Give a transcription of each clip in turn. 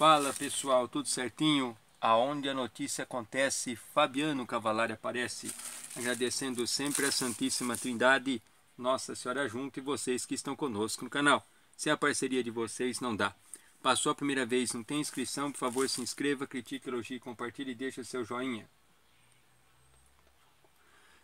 Fala pessoal, tudo certinho? Aonde a notícia acontece, Fabiano Cavalari aparece. Agradecendo sempre a Santíssima Trindade, Nossa Senhora junto e vocês que estão conosco no canal. Sem a parceria de vocês não dá. Passou a primeira vez, não tem inscrição, por favor se inscreva, critique, elogie, compartilhe e deixe seu joinha.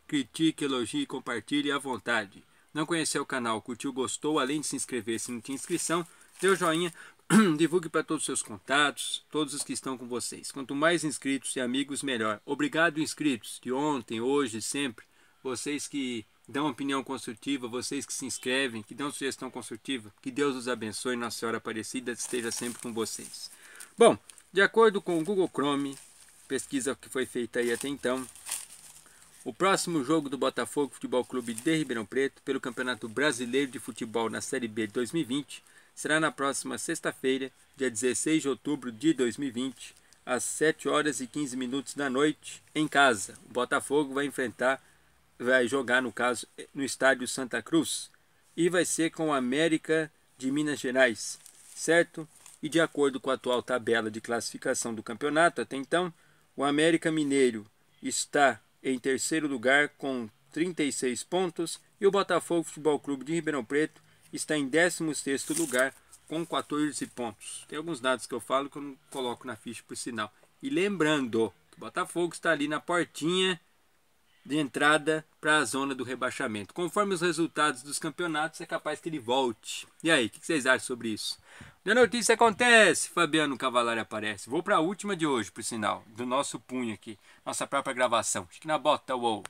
Critique, elogie e compartilhe à vontade. Não conheceu o canal, curtiu, gostou, além de se inscrever se não tinha inscrição, deu joinha, Divulgue para todos os seus contatos, todos os que estão com vocês. Quanto mais inscritos e amigos, melhor. Obrigado, inscritos de ontem, hoje, sempre. Vocês que dão opinião construtiva, vocês que se inscrevem, que dão sugestão construtiva. Que Deus os abençoe, Nossa Senhora Aparecida esteja sempre com vocês. Bom, de acordo com o Google Chrome, pesquisa que foi feita aí até então, o próximo jogo do Botafogo Futebol Clube de Ribeirão Preto pelo Campeonato Brasileiro de Futebol na Série B de 2020 será na próxima sexta-feira, dia 16 de outubro de 2020, às 7 horas e 15 minutos da noite, em casa. O Botafogo vai enfrentar, vai jogar, no caso, no estádio Santa Cruz. E vai ser com o América de Minas Gerais, certo? E de acordo com a atual tabela de classificação do campeonato, até então, o América Mineiro está em terceiro lugar com 36 pontos e o Botafogo Futebol Clube de Ribeirão Preto está em 16 lugar com 14 pontos. Tem alguns dados que eu falo que eu não coloco na ficha por sinal. E lembrando que o Botafogo está ali na portinha de entrada para a zona do rebaixamento. Conforme os resultados dos campeonatos, é capaz que ele volte. E aí, o que vocês acham sobre isso? Da notícia acontece, Fabiano Cavalari aparece. Vou para a última de hoje, por sinal, do nosso punho aqui, nossa própria gravação. Acho que na bota, uou.